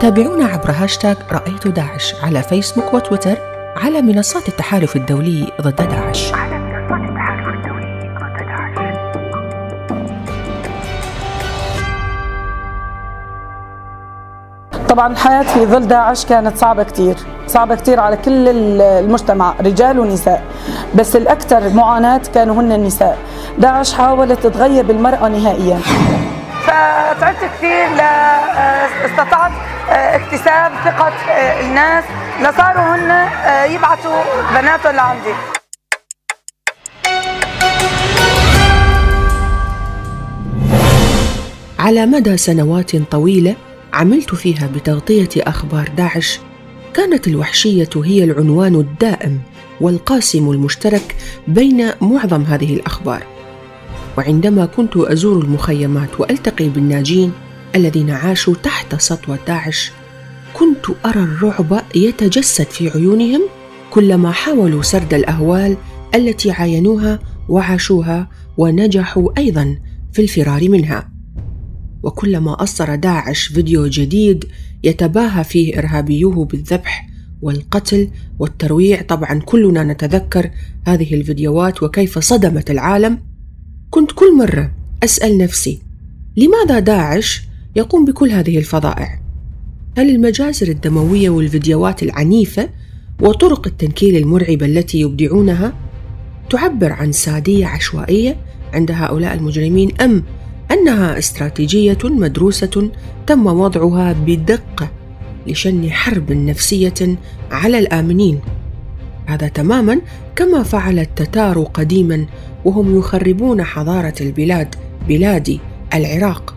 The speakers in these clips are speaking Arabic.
تابعونا عبر هاشتاغ رأيت داعش على فيسبوك وتويتر على منصات التحالف الدولي ضد داعش على منصات التحالف الدولي ضد داعش طبعا الحياة في ظل داعش كانت صعبة كتير صعبة كتير على كل المجتمع رجال ونساء بس الأكثر معاناة كانوا هن النساء داعش حاولت تغيب المرأة نهائيا فتعبت كثير لا استطعت آه، اكتساب ثقة آه، الناس لصاروا هن آه، يبعثوا بناتهم لعندي على مدى سنوات طويلة عملت فيها بتغطية أخبار داعش كانت الوحشية هي العنوان الدائم والقاسم المشترك بين معظم هذه الأخبار وعندما كنت أزور المخيمات وألتقي بالناجين الذين عاشوا تحت سطوة داعش كنت أرى الرعب يتجسد في عيونهم كلما حاولوا سرد الأهوال التي عاينوها وعاشوها ونجحوا أيضا في الفرار منها وكلما أصدر داعش فيديو جديد يتباهى فيه إرهابيوه بالذبح والقتل والترويع طبعا كلنا نتذكر هذه الفيديوهات وكيف صدمت العالم كنت كل مرة أسأل نفسي لماذا داعش يقوم بكل هذه الفظائع هل المجازر الدموية والفيديوهات العنيفة وطرق التنكيل المرعبة التي يبدعونها تعبر عن سادية عشوائية عند هؤلاء المجرمين أم أنها استراتيجية مدروسة تم وضعها بدقة لشن حرب نفسية على الآمنين هذا تماما كما فعل التتار قديما وهم يخربون حضارة البلاد بلادي العراق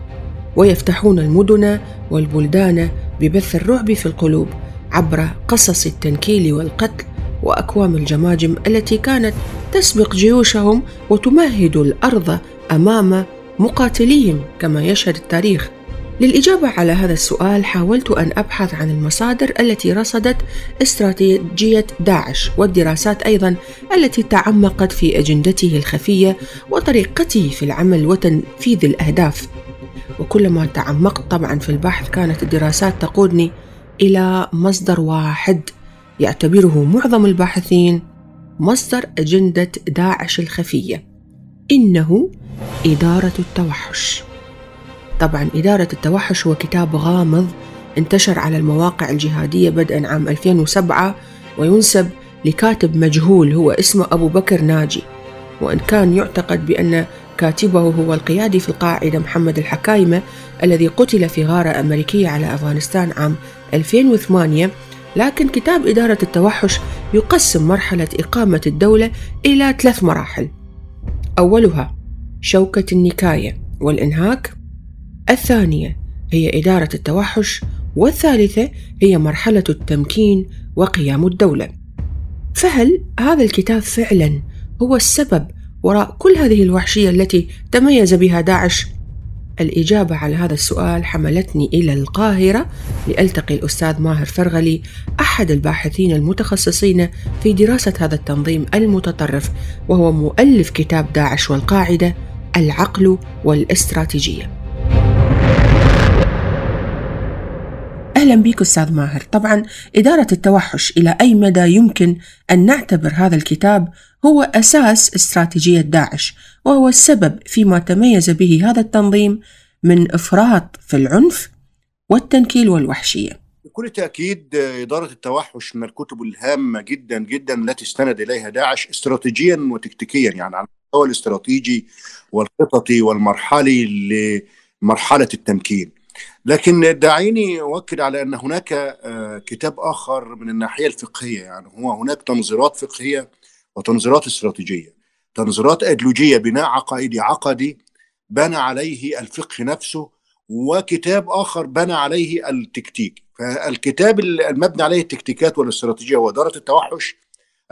ويفتحون المدن والبلدان ببث الرعب في القلوب عبر قصص التنكيل والقتل واكوام الجماجم التي كانت تسبق جيوشهم وتمهد الارض امام مقاتليهم كما يشهد التاريخ للإجابة على هذا السؤال حاولت أن أبحث عن المصادر التي رصدت استراتيجية داعش والدراسات أيضا التي تعمقت في أجندته الخفية وطريقته في العمل وتنفيذ الأهداف وكلما تعمقت طبعا في البحث كانت الدراسات تقودني إلى مصدر واحد يعتبره معظم الباحثين مصدر أجندة داعش الخفية إنه إدارة التوحش طبعا إدارة التوحش هو كتاب غامض انتشر على المواقع الجهادية بدءا عام 2007 وينسب لكاتب مجهول هو اسمه أبو بكر ناجي وإن كان يعتقد بأن كاتبه هو القيادي في القاعدة محمد الحكايمة الذي قتل في غارة أمريكية على أفغانستان عام 2008 لكن كتاب إدارة التوحش يقسم مرحلة إقامة الدولة إلى ثلاث مراحل أولها شوكة النكاية والإنهاك الثانية هي إدارة التوحش والثالثة هي مرحلة التمكين وقيام الدولة فهل هذا الكتاب فعلا هو السبب وراء كل هذه الوحشيه التي تميز بها داعش الإجابة على هذا السؤال حملتني إلى القاهرة لألتقي الأستاذ ماهر فرغلي أحد الباحثين المتخصصين في دراسة هذا التنظيم المتطرف وهو مؤلف كتاب داعش والقاعدة العقل والاستراتيجية أهلا بك أستاذ ماهر طبعا إدارة التوحش إلى أي مدى يمكن أن نعتبر هذا الكتاب هو أساس استراتيجية داعش وهو السبب فيما تميز به هذا التنظيم من إفراط في العنف والتنكيل والوحشية بكل تأكيد إدارة التوحش من الكتب الهامة جدا جدا التي استند إليها داعش استراتيجيا وتكتيكيا يعني على المستوى الاستراتيجي والخططي والمرحلي لمرحلة التمكين لكن دعيني أؤكد على أن هناك آه، كتاب آخر من الناحية الفقهية يعني هو هناك تنظيرات فقهية وتنظيرات استراتيجية تنظيرات أيديولوجية بناء عقائدي عقدي بنى عليه الفقه نفسه وكتاب آخر بنى عليه التكتيك فالكتاب المبني عليه التكتيكات والاستراتيجية وإدارة التوحش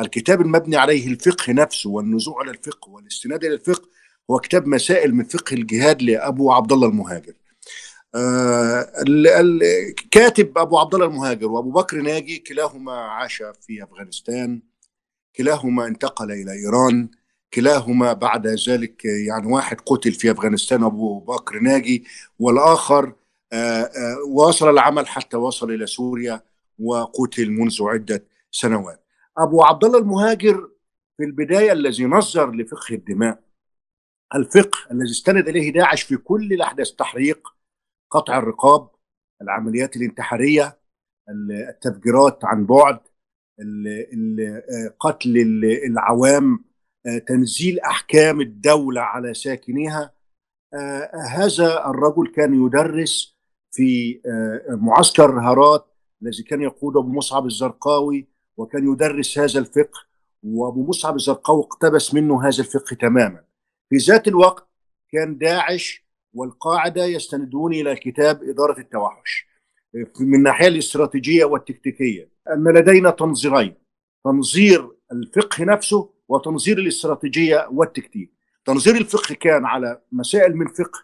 الكتاب المبني عليه الفقه نفسه والنزوع إلى الفقه والاستناد إلى الفقه هو كتاب مسائل من فقه الجهاد لأبو عبد الله المهاجر آه، الكاتب ابو عبد الله المهاجر وابو بكر ناجي كلاهما عاش في افغانستان كلاهما انتقل الى ايران كلاهما بعد ذلك يعني واحد قتل في افغانستان ابو بكر ناجي والاخر آه، آه، واصل العمل حتى وصل الى سوريا وقتل منذ عده سنوات. ابو عبد الله المهاجر في البدايه الذي نظر لفقه الدماء الفقه الذي استند اليه داعش في كل الاحداث تحريق قطع الرقاب العمليات الانتحاريه التفجيرات عن بعد آه، قتل العوام آه، تنزيل احكام الدوله على ساكنيها آه، هذا الرجل كان يدرس في معسكر هرات الذي كان يقوده ابو مصعب الزرقاوي وكان يدرس هذا الفقه وابو مصعب الزرقاوي اقتبس منه هذا الفقه تماما في ذات الوقت كان داعش والقاعده يستندون الى كتاب اداره التوحش آه، من الناحيه الاستراتيجيه والتكتيكيه ان لدينا تنظيرين تنظير الفقه نفسه وتنظير الاستراتيجيه والتكتيك تنظير الفقه كان على مسائل من فقه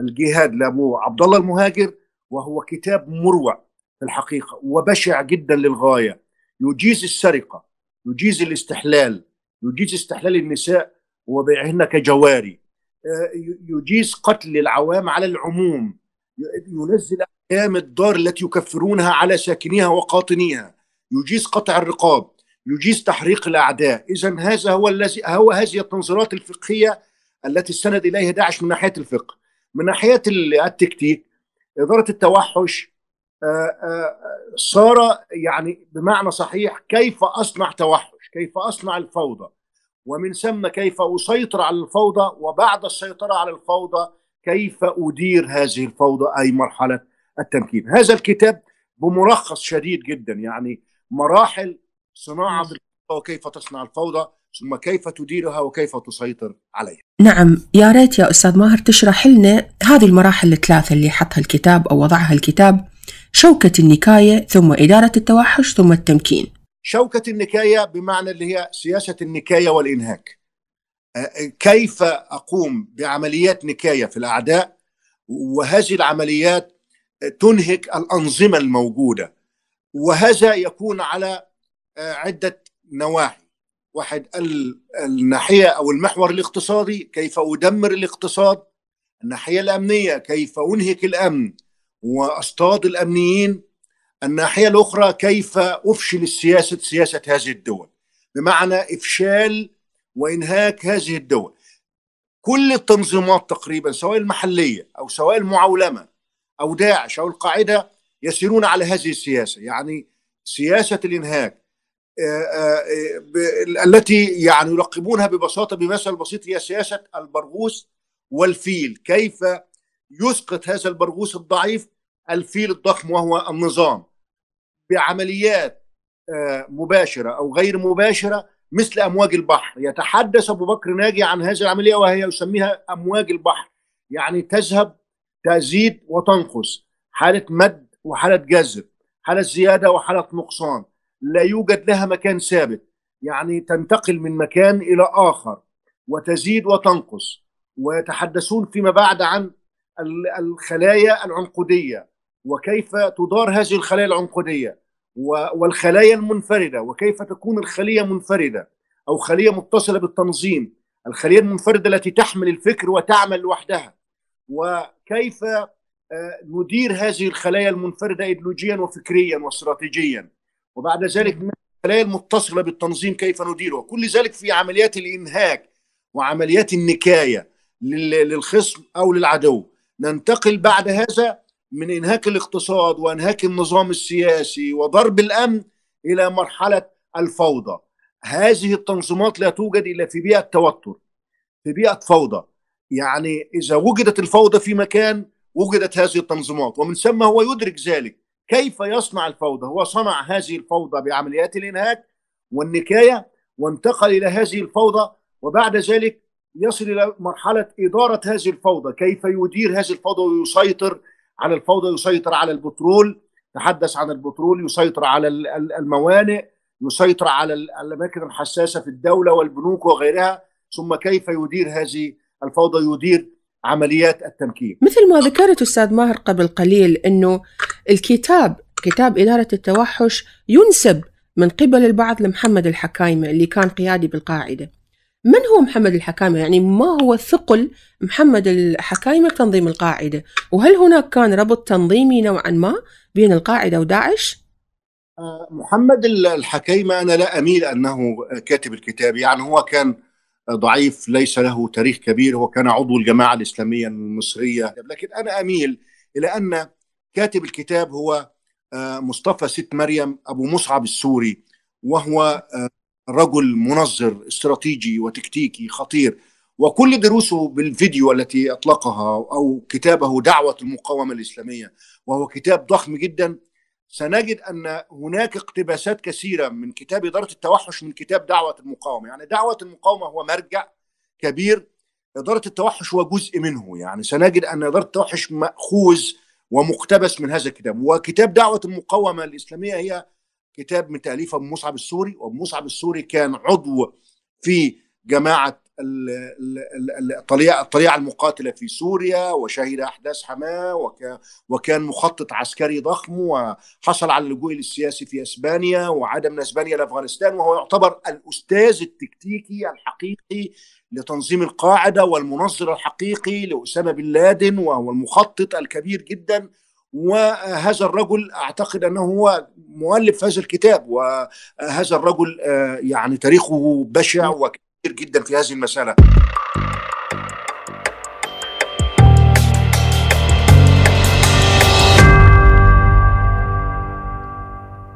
الجهاد لابو عبد الله المهاجر وهو كتاب مروع في الحقيقه وبشع جدا للغايه يجيز السرقه يجيز الاستحلال يجيز استحلال النساء وبيعهن كجواري يجيز قتل العوام على العموم ينزل أحكام الدار التي يكفرونها على ساكنيها وقاطنيها يجيز قطع الرقاب يجيز تحريق الأعداء إذا هذا هو الذي هو هذه التنظيرات الفقهية التي استند إليها داعش من ناحية الفقه من ناحية التكتيك إدارة التوحش آه، آه، صار يعني بمعنى صحيح كيف أصنع توحش كيف أصنع الفوضى ومن ثم كيف أسيطر على الفوضى وبعد السيطرة على الفوضى كيف أدير هذه الفوضى أي مرحلة التمكين هذا الكتاب بملخص شديد جدا يعني مراحل صناعة نعم. الفوضى وكيف تصنع الفوضى ثم كيف تديرها وكيف تسيطر عليها نعم يا ريت يا أستاذ ماهر تشرح لنا هذه المراحل الثلاثة اللي حطها الكتاب أو وضعها الكتاب شوكة النكاية ثم إدارة التوحش ثم التمكين شوكة النكاية بمعنى اللي هي سياسة النكاية والإنهاك أه، أه، كيف أقوم بعمليات نكاية في الأعداء وهذه العمليات تنهك الأنظمة الموجودة وهذا يكون على أه، عدة نواحي واحد الناحية أو المحور الاقتصادي كيف أدمر الاقتصاد الناحية الأمنية كيف أنهك الأمن وأصطاد الأمنيين الناحية الأخرى كيف أفشل السياسة سياسة هذه الدول بمعنى إفشال وإنهاك هذه الدول كل التنظيمات تقريبا سواء المحلية أو سواء المعولمة أو داعش أو القاعدة يسيرون على هذه السياسة يعني سياسة الإنهاك آه، آه، التي يعني يلقبونها ببساطة بمثل بسيط هي سياسة البرغوث والفيل كيف يسقط هذا البرغوث الضعيف الفيل الضخم وهو النظام بعمليات آه، مباشرة أو غير مباشرة مثل أمواج البحر يتحدث أبو بكر ناجي عن هذه العملية وهي يسميها أمواج البحر يعني تذهب تزيد وتنقص حالة مد وحالة جذب حالة زيادة وحالة نقصان لا يوجد لها مكان ثابت يعني تنتقل من مكان إلى آخر وتزيد وتنقص ويتحدثون فيما بعد عن الخلايا العنقودية وكيف تدار هذه الخلايا العنقودية والخلايا المنفرده وكيف تكون الخليه منفرده او خليه متصله بالتنظيم الخليه المنفرده التي تحمل الفكر وتعمل لوحدها وكيف آه، ندير هذه الخلايا المنفرده ايديولوجيا وفكريا واستراتيجيا وبعد ذلك الخلايا المتصله بالتنظيم كيف نديرها كل ذلك في عمليات الانهاك وعمليات النكايه للخصم او للعدو ننتقل بعد هذا من انهاك الاقتصاد وانهاك النظام السياسي وضرب الامن الى مرحله الفوضى. هذه التنظيمات لا توجد الا في بيئه توتر في بيئه فوضى. يعني اذا وجدت الفوضى في مكان وجدت هذه التنظيمات ومن ثم هو يدرك ذلك كيف يصنع الفوضى؟ هو صنع هذه الفوضى بعمليات الانهاك والنكايه وانتقل الى هذه الفوضى وبعد ذلك يصل الى مرحله اداره هذه الفوضى، كيف يدير هذه الفوضى ويسيطر عن الفوضى يسيطر على البترول تحدث عن البترول يسيطر على الموانئ يسيطر على الاماكن الحساسه في الدوله والبنوك وغيرها ثم كيف يدير هذه الفوضى يدير عمليات التمكين مثل ما ذكرت استاذ ماهر قبل قليل انه الكتاب كتاب اداره التوحش ينسب من قبل البعض لمحمد الحكايمه اللي كان قيادي بالقاعده من هو محمد الحكايمة يعني ما هو ثقل محمد الحكايمة بتنظيم القاعدة وهل هناك كان ربط تنظيمي نوعا ما بين القاعدة وداعش؟ آه، محمد الحكيمة أنا لا أميل أنه كاتب الكتاب يعني هو كان ضعيف ليس له تاريخ كبير هو كان عضو الجماعة الإسلامية المصرية لكن أنا أميل إلى أن كاتب الكتاب هو آه، مصطفى ست مريم أبو مصعب السوري وهو آه، رجل منظر استراتيجي وتكتيكي خطير وكل دروسه بالفيديو التي اطلقها او كتابه دعوه المقاومه الاسلاميه وهو كتاب ضخم جدا سنجد ان هناك اقتباسات كثيره من كتاب اداره التوحش من كتاب دعوه المقاومه، يعني دعوه المقاومه هو مرجع كبير اداره التوحش هو جزء منه، يعني سنجد ان اداره التوحش ماخوذ ومقتبس من هذا الكتاب، وكتاب دعوه المقاومه الاسلاميه هي كتاب من تاليف ابو مصعب السوري وابو مصعب السوري كان عضو في جماعه الطليعه الطليعه المقاتله في سوريا وشهد احداث حماه وكان مخطط عسكري ضخم وحصل على اللجوء السياسي في اسبانيا وعاد من اسبانيا لافغانستان وهو يعتبر الاستاذ التكتيكي الحقيقي لتنظيم القاعده والمنظر الحقيقي لاسامه بن لادن وهو المخطط الكبير جدا وهذا الرجل اعتقد انه هو مؤلف هذا الكتاب وهذا الرجل آه، يعني تاريخه بشع وكبير جدا في هذه المساله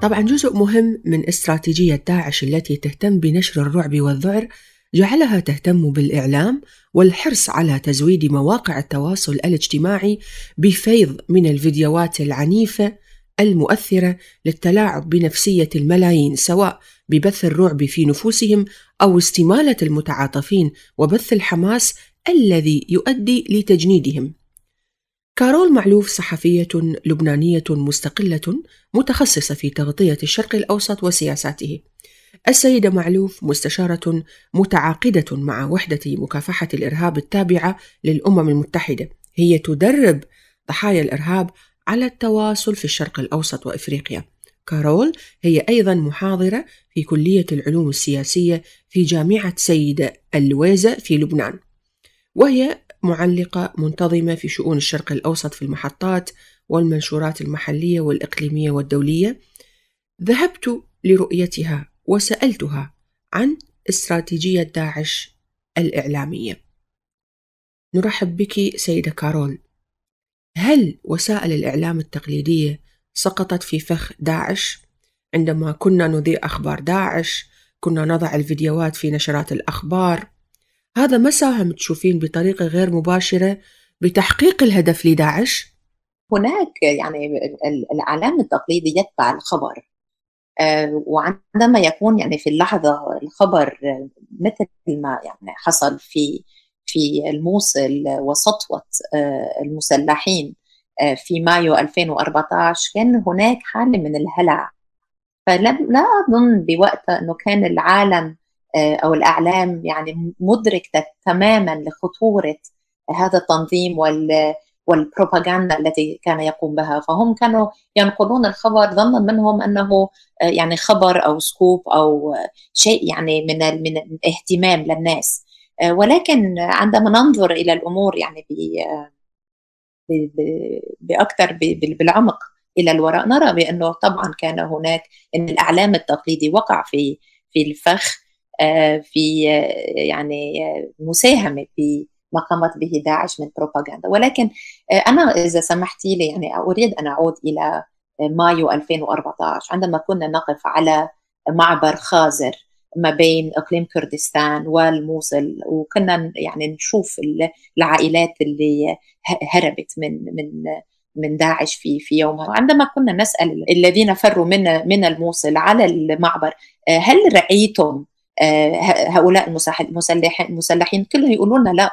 طبعا جزء مهم من استراتيجية داعش التي تهتم بنشر الرعب والذعر جعلها تهتم بالاعلام والحرص على تزويد مواقع التواصل الاجتماعي بفيض من الفيديوهات العنيفه المؤثره للتلاعب بنفسيه الملايين سواء ببث الرعب في نفوسهم او استماله المتعاطفين وبث الحماس الذي يؤدي لتجنيدهم كارول معلوف صحفية لبنانية مستقلة متخصصة في تغطية الشرق الأوسط وسياساته. السيدة معلوف مستشارة متعاقدة مع وحدة مكافحة الإرهاب التابعة للأمم المتحدة هي تدرب ضحايا الإرهاب على التواصل في الشرق الأوسط وإفريقيا كارول هي أيضا محاضرة في كلية العلوم السياسية في جامعة سيدة الويزة في لبنان وهي معلقة منتظمة في شؤون الشرق الأوسط في المحطات والمنشورات المحلية والإقليمية والدولية ذهبت لرؤيتها وسألتها عن استراتيجية داعش الإعلامية. نرحب بك سيدة كارول. هل وسائل الإعلام التقليدية سقطت في فخ داعش؟ عندما كنا نذيع أخبار داعش، كنا نضع الفيديوهات في نشرات الأخبار. هذا ما ساهم تشوفين بطريقة غير مباشرة بتحقيق الهدف لداعش؟ هناك يعني الاعلام التقليدي يتبع الخبر آه، وعندما يكون يعني في اللحظة الخبر مثل ما يعني حصل في في الموصل وسطوة آه، المسلحين آه، في مايو 2014 كان هناك حالة من الهلع فلم لا أظن بوقتها أنه كان العالم أو الإعلام يعني مدرك تماما لخطورة هذا التنظيم وال والبروباغندا التي كان يقوم بها فهم كانوا ينقلون الخبر ظنا منهم انه آه، يعني خبر او سكوب او آه، شيء يعني من من الاهتمام للناس آه، ولكن عندما ننظر الى الامور يعني باكثر بالعمق الى الوراء نرى بانه طبعا كان هناك ان الاعلام التقليدي وقع في في الفخ في يعني مساهمه في ما قامت به داعش من بروباغندا ولكن آه، أنا إذا سمحتي لي يعني أريد أن أعود إلى آه، مايو 2014 عندما كنا نقف على معبر خازر ما بين اقليم كردستان والموصل وكنا يعني نشوف العائلات اللي هربت من من من داعش في في يومها عندما كنا نسال الذين فروا من من الموصل على المعبر آه، هل رأيتم هؤلاء المسلحين المسلحين كلهم يقولون لا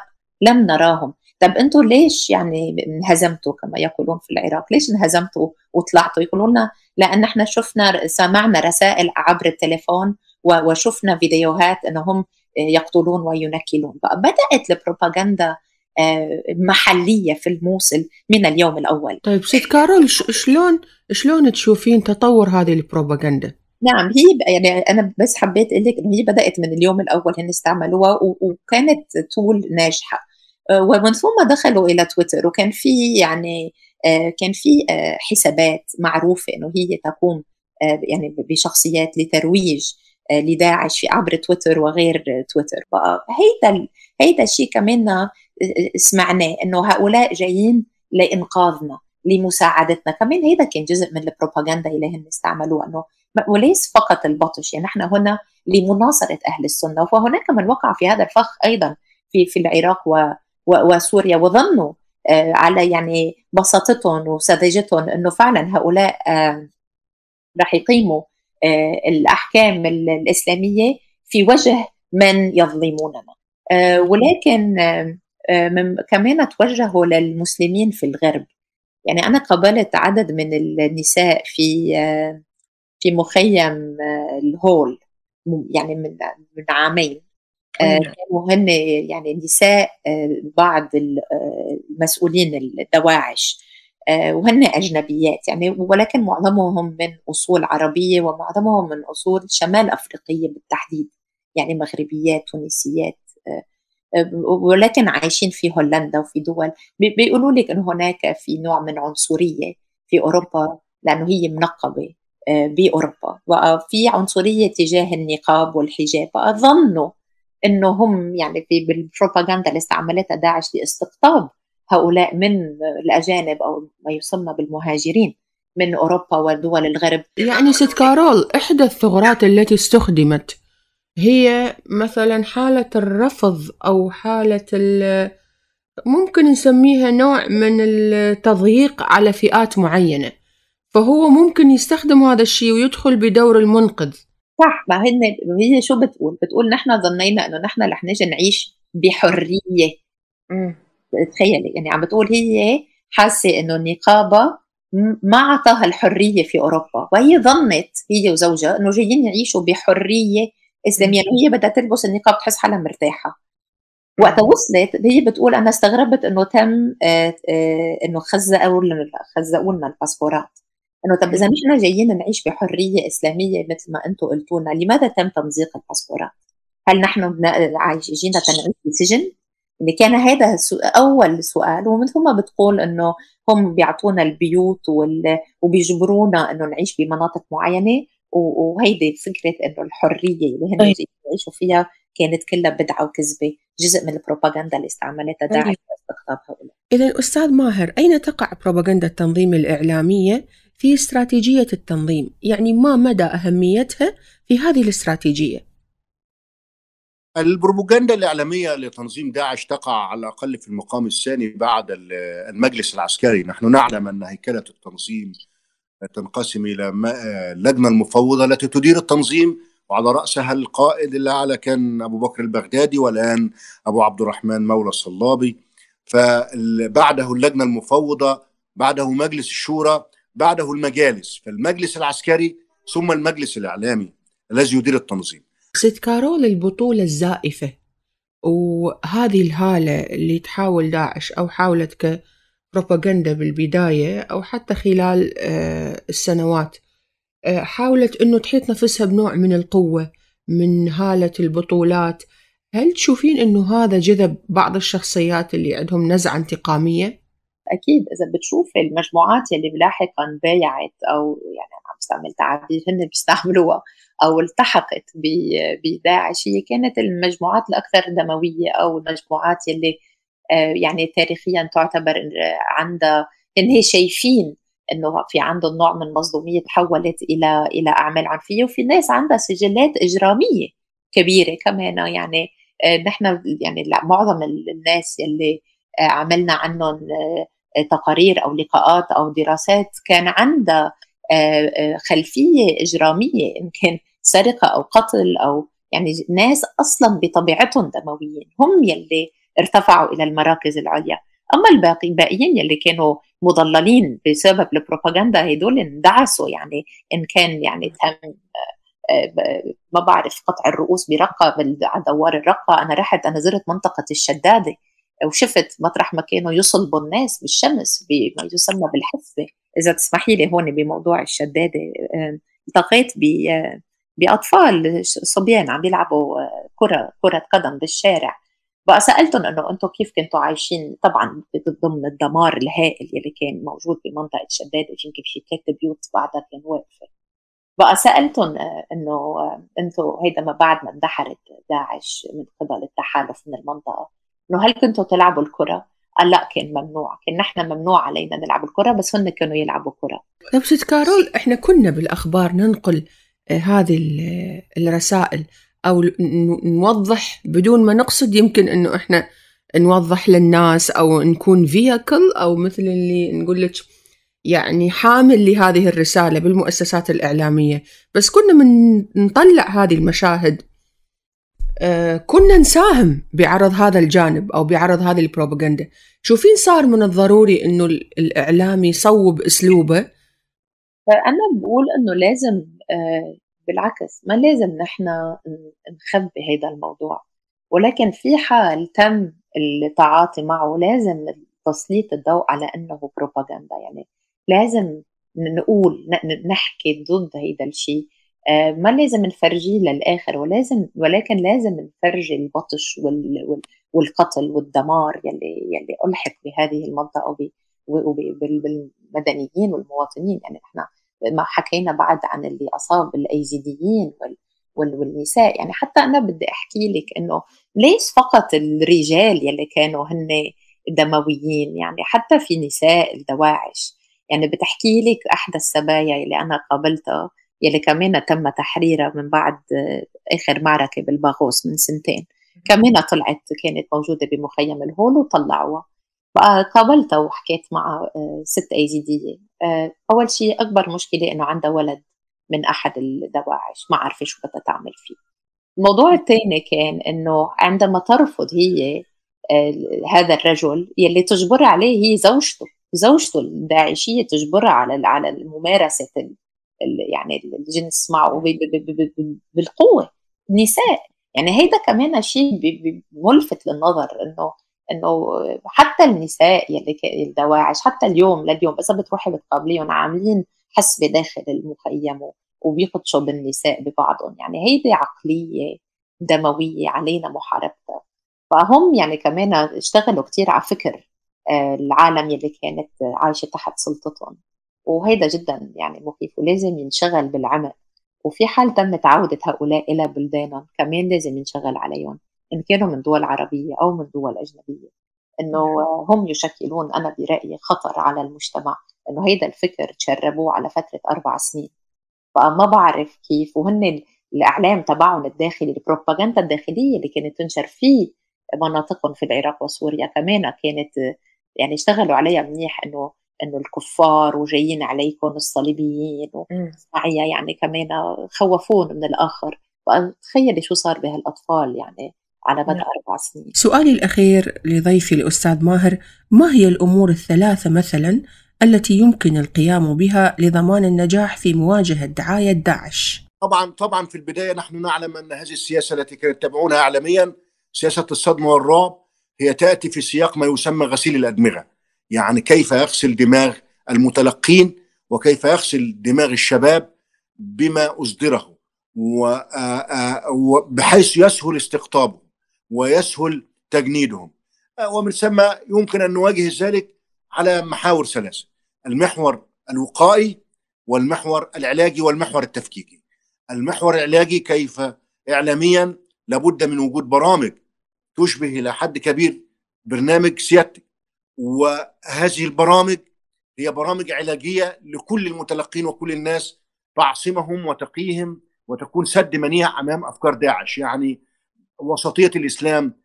لم نراهم طب انتوا ليش يعني انهزمتوا كما يقولون في العراق ليش انهزمتوا وطلعتوا يقولوا لنا لان احنا شفنا سمعنا رسائل عبر التليفون وشفنا فيديوهات انهم يقتلون وينكلون بدات البروباغندا آه، محلية في الموصل من اليوم الأول طيب سيد كارول شلون شلون تشوفين تطور هذه البروباغندا؟ نعم هي يعني أنا بس حبيت أقول لك هي بدأت من اليوم الأول هن استعملوها وكانت طول ناجحة آه، ومن ثم دخلوا الى تويتر وكان في يعني آه، كان في آه، حسابات معروفه انه هي تقوم يعني بشخصيات لترويج لداعش في عبر تويتر وغير تويتر فهيدا هيدا هيدا الشيء كمان سمعناه انه هؤلاء جايين لانقاذنا لمساعدتنا كمان هيدا كان جزء من البروباغندا اللي هم استعملوها انه وليس فقط البطش يعني نحن هنا لمناصره اهل السنه وهناك من وقع في هذا الفخ ايضا في في العراق و وسوريا وظنوا آه، على يعني بساطتهم وسذاجتهم انه فعلا هؤلاء آه، رح يقيموا آه، الاحكام الاسلاميه في وجه من يظلموننا ولكن كمان توجهوا للمسلمين في الغرب يعني انا قابلت عدد من النساء في في مخيم الهول يعني من من عامين آه، كانوا هن يعني نساء آه، بعض آه، المسؤولين الدواعش وهن اجنبيات يعني ولكن معظمهم من اصول عربيه ومعظمهم من اصول شمال افريقيه بالتحديد يعني مغربيات تونسيات ولكن عايشين في هولندا وفي دول بيقولوا لك ان هناك في نوع من عنصريه في اوروبا لانه هي منقبه باوروبا وفي عنصريه تجاه النقاب والحجاب ظنوا انه هم يعني في بالبروباغندا اللي استعملتها داعش لاستقطاب هؤلاء من الاجانب او ما يسمى بالمهاجرين من اوروبا ودول الغرب يعني ست كارول احدى الثغرات التي استخدمت هي مثلا حالة الرفض او حالة ممكن نسميها نوع من التضييق على فئات معينة فهو ممكن يستخدم هذا الشيء ويدخل بدور المنقذ صح ما هن هي شو بتقول؟ بتقول نحن ظنينا انه نحن رح نجي نعيش بحريه امم تخيلي يعني عم بتقول هي حاسه انه النقابه ما اعطاها الحريه في اوروبا وهي ظنت هي وزوجها انه جايين يعيشوا بحريه اسلاميه انه هي بدها تلبس النقاب تحس حالها مرتاحه وقتها وصلت هي بتقول انا استغربت انه تم آه، آه، انه خزقوا خزقوا لنا الباسبورات انه طب اذا نحن جايين نعيش بحريه اسلاميه مثل ما انتم قلتوا لنا لماذا تم تمزيق الباسبورات؟ هل نحن جينا تنعيش بسجن؟ يعني كان هذا اول سؤال ومن ثم بتقول انه هم بيعطونا البيوت وال... وبيجبرونا انه نعيش بمناطق معينه وهيدي فكره انه الحريه اللي هن طيب. يعيشوا فيها كانت كلها بدعه وكذبه جزء من البروباغندا اللي استعملتها داعش لاستقطاب طيب. هؤلاء اذا استاذ ماهر اين تقع بروباغندا التنظيم الاعلاميه في استراتيجية التنظيم يعني ما مدى أهميتها في هذه الاستراتيجية البروباغندا الإعلامية لتنظيم داعش تقع على الأقل في المقام الثاني بعد المجلس العسكري نحن نعلم أن هيكلة التنظيم تنقسم إلى اللجنة المفوضة التي تدير التنظيم وعلى رأسها القائد اللي على كان أبو بكر البغدادي والآن أبو عبد الرحمن مولى الصلابي فبعده اللجنة المفوضة بعده مجلس الشورى بعده المجالس فالمجلس العسكري ثم المجلس الإعلامي الذي يدير التنظيم ست كارول البطولة الزائفة وهذه الهالة اللي تحاول داعش أو حاولت كبروباغندا بالبداية أو حتى خلال آه، السنوات آه، حاولت أنه تحيط نفسها بنوع من القوة من هالة البطولات هل تشوفين أنه هذا جذب بعض الشخصيات اللي عندهم نزعة انتقامية؟ اكيد اذا بتشوفي المجموعات يلي لاحقا بايعت او يعني عم بستعمل تعابير هن بيستعملوها او التحقت بداعش هي كانت المجموعات الاكثر دمويه او المجموعات يلي آه، يعني تاريخيا تعتبر عندها ان هي شايفين انه في عندهم نوع من المصدوميه تحولت الى الى اعمال عنفيه وفي ناس عندها سجلات اجراميه كبيره كمان يعني آه، نحن يعني معظم الناس يلي آه، عملنا عنهم آه، آه، تقارير او لقاءات او دراسات كان عندها خلفيه اجراميه ان كان سرقه او قتل او يعني ناس اصلا بطبيعتهم دمويين هم يلي ارتفعوا الى المراكز العليا اما الباقي الباقيين يلي كانوا مضللين بسبب البروباغندا هدول اندعسوا يعني ان كان يعني تم ما بعرف قطع الرؤوس برقه على دوار الرقه انا رحت انا زرت منطقه الشداده وشفت مطرح ما كانوا يصلبوا الناس بالشمس بما يسمى بالحفه اذا تسمحي لي هون بموضوع الشداده التقيت باطفال صبيان عم بيلعبوا آه، كره كره قدم بالشارع بقى سالتهم انه انتم كيف كنتوا عايشين طبعا ضمن الدمار الهائل اللي كان موجود بمنطقه شداده يمكن في ثلاث بيوت بعدها كان واقفه بقى سالتهم آه، انه انتم هيدا ما بعد ما اندحرت داعش من قبل التحالف من المنطقه انه هل كنتوا تلعبوا الكره؟ قال لا كان ممنوع كان نحن ممنوع علينا نلعب الكره بس هن كانوا يلعبوا كره طيب ست كارول احنا كنا بالاخبار ننقل آه، هذه الرسائل او نوضح بدون ما نقصد يمكن انه احنا نوضح للناس او نكون فيكل او مثل اللي نقول لك يعني حامل لهذه الرساله بالمؤسسات الاعلاميه بس كنا من نطلع هذه المشاهد آه، كنا نساهم بعرض هذا الجانب او بعرض هذه البروباغندا شوفين صار من الضروري انه الاعلام يصوب اسلوبه فانا بقول انه لازم آه، بالعكس ما لازم نحن نخبي هذا الموضوع ولكن في حال تم التعاطي معه لازم تسليط الضوء على انه بروباغندا يعني لازم نقول نحكي ضد هيدا الشيء آه، ما لازم نفرجيه للاخر ولازم ولكن لازم نفرجي البطش والقتل والدمار يلي يلي الحق بهذه المنطقه وبالمدنيين والمواطنين يعني احنا ما حكينا بعد عن اللي اصاب الايزيديين والنساء يعني حتى انا بدي احكي لك انه ليش فقط الرجال يلي كانوا هن دمويين يعني حتى في نساء الدواعش يعني بتحكي لك احدى السبايا اللي انا قابلتها يلي كمان تم تحريرها من بعد آه، آخر معركة بالباغوس من سنتين كمان طلعت كانت موجودة بمخيم الهول وطلعوها بقى قابلتها وحكيت مع آه، ست أيزيدية آه، أول شيء أكبر مشكلة إنه عندها ولد من أحد الدواعش ما عارفة شو بدها تعمل فيه الموضوع الثاني كان إنه عندما ترفض هي هذا الرجل يلي تجبر عليه هي زوجته زوجته الداعشية تجبرها على على ممارسة يعني الجنس معه بالقوه نساء يعني هيدا كمان شيء ملفت للنظر انه انه حتى النساء يلي الدواعش حتى اليوم لليوم اذا بتروحي بتقابليهم عاملين حسبه داخل المخيم وبيخدشوا بالنساء ببعضهم يعني هيدي عقليه دمويه علينا محاربتها فهم يعني كمان اشتغلوا كتير على فكر آه، العالم يلي كانت عايشه تحت سلطتهم وهيدا جدا يعني مخيف ولازم ينشغل بالعمق وفي حال تمت عودة هؤلاء إلى بلدانهم كمان لازم ينشغل عليهم إن كانوا من دول عربية أو من دول أجنبية إنه نعم. هم يشكلون أنا برأيي خطر على المجتمع إنه هيدا الفكر تشربوه على فترة أربع سنين فما بعرف كيف وهن الإعلام تبعهم الداخلي البروباغندا الداخلية اللي كانت تنشر في مناطقهم في العراق وسوريا كمان كانت يعني اشتغلوا عليها منيح إنه انه الكفار وجايين عليكم الصليبيين معي يعني كمان خوفون من الاخر تخيلي شو صار بهالاطفال يعني على مدى نعم. أربع سنين سؤالي الأخير لضيفي الأستاذ ماهر ما هي الأمور الثلاثة مثلا التي يمكن القيام بها لضمان النجاح في مواجهة دعاية داعش طبعا طبعا في البداية نحن نعلم أن هذه السياسة التي كانت تتبعونها عالميا سياسة الصدمة والرعب هي تأتي في سياق ما يسمى غسيل الأدمغة يعني كيف يغسل دماغ المتلقين وكيف يغسل دماغ الشباب بما أصدره وبحيث يسهل استقطابهم ويسهل تجنيدهم ومن ثم يمكن أن نواجه ذلك على محاور ثلاثة المحور الوقائي والمحور العلاجي والمحور التفكيكي المحور العلاجي كيف إعلاميا لابد من وجود برامج تشبه إلى حد كبير برنامج سيادتك وهذه البرامج هي برامج علاجيه لكل المتلقين وكل الناس تعصمهم وتقيهم وتكون سد منيع امام افكار داعش يعني وسطيه الاسلام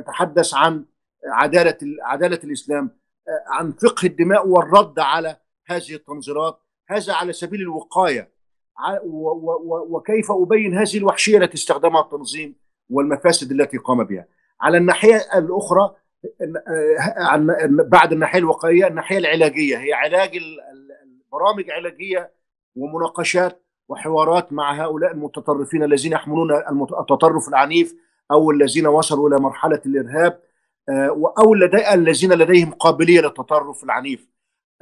نتحدث عن عداله عداله الاسلام آه، عن فقه الدماء والرد على هذه التنظيرات هذا على سبيل الوقايه وكيف ابين هذه الوحشيه التي استخدمها التنظيم والمفاسد التي قام بها على الناحيه الاخرى آه، عن بعد الناحيه الوقائيه الناحيه العلاجيه هي علاج البرامج علاجيه ومناقشات وحوارات مع هؤلاء المتطرفين الذين يحملون التطرف العنيف او الذين وصلوا الى مرحله الارهاب آه، او لدي الذين لديهم قابليه للتطرف العنيف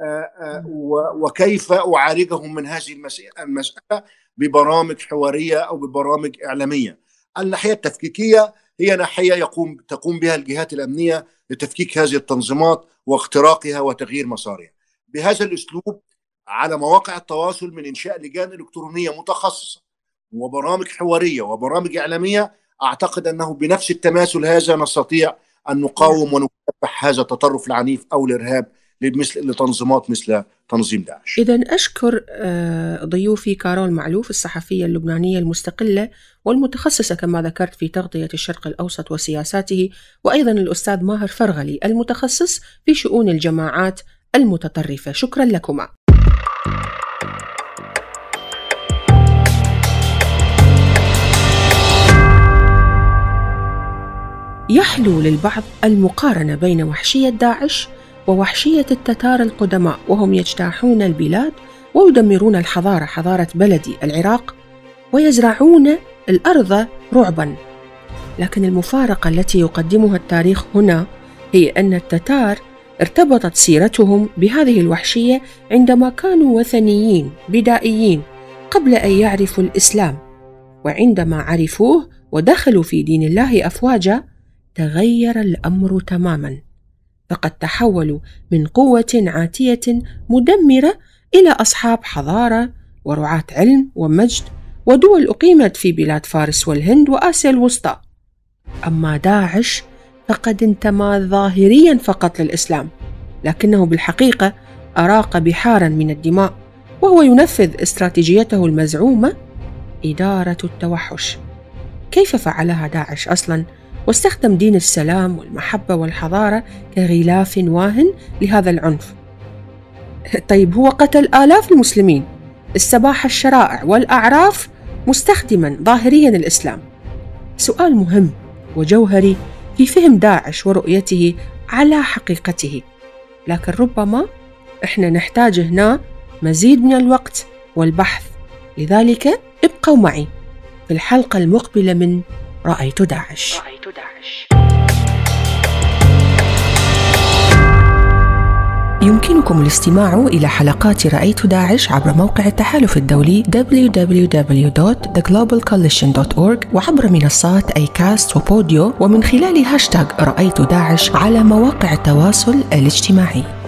آه، وكيف اعالجهم من هذه المساله ببرامج حواريه او ببرامج اعلاميه الناحية التفكيكية هي ناحية يقوم تقوم بها الجهات الأمنية لتفكيك هذه التنظيمات واختراقها وتغيير مسارها بهذا الأسلوب على مواقع التواصل من إنشاء لجان إلكترونية متخصصة وبرامج حوارية وبرامج إعلامية أعتقد أنه بنفس التماثل هذا نستطيع أن نقاوم ونكافح هذا التطرف العنيف أو الإرهاب لمثل لتنظيمات مثل تنظيم داعش إذا أشكر آه، ضيوفي كارول معلوف الصحفية اللبنانية المستقلة والمتخصصة كما ذكرت في تغطية الشرق الأوسط وسياساته وأيضا الأستاذ ماهر فرغلي المتخصص في شؤون الجماعات المتطرفة شكرا لكما يحلو للبعض المقارنة بين وحشية داعش ووحشية التتار القدماء وهم يجتاحون البلاد ويدمرون الحضارة حضارة بلدي العراق ويزرعون الأرض رعبا لكن المفارقة التي يقدمها التاريخ هنا هي أن التتار ارتبطت سيرتهم بهذه الوحشية عندما كانوا وثنيين بدائيين قبل أن يعرفوا الإسلام وعندما عرفوه ودخلوا في دين الله أفواجا تغير الأمر تماماً فقد تحولوا من قوة عاتية مدمرة إلى أصحاب حضارة ورعاة علم ومجد ودول أقيمت في بلاد فارس والهند وآسيا الوسطى أما داعش فقد انتمى ظاهريا فقط للإسلام لكنه بالحقيقة أراق بحارا من الدماء وهو ينفذ استراتيجيته المزعومة إدارة التوحش كيف فعلها داعش أصلا واستخدم دين السلام والمحبة والحضارة كغلاف واهن لهذا العنف طيب هو قتل آلاف المسلمين استباح الشرائع والأعراف مستخدما ظاهريا الإسلام سؤال مهم وجوهري في فهم داعش ورؤيته على حقيقته لكن ربما احنا نحتاج هنا مزيد من الوقت والبحث لذلك ابقوا معي في الحلقة المقبلة من رأيت داعش, رأيت داعش. يمكنكم الاستماع إلى حلقات رأيت داعش عبر موقع التحالف الدولي www.theglobalcoalition.org وعبر منصات أيكاست وبوديو ومن خلال هاشتاغ رأيت داعش على مواقع التواصل الاجتماعي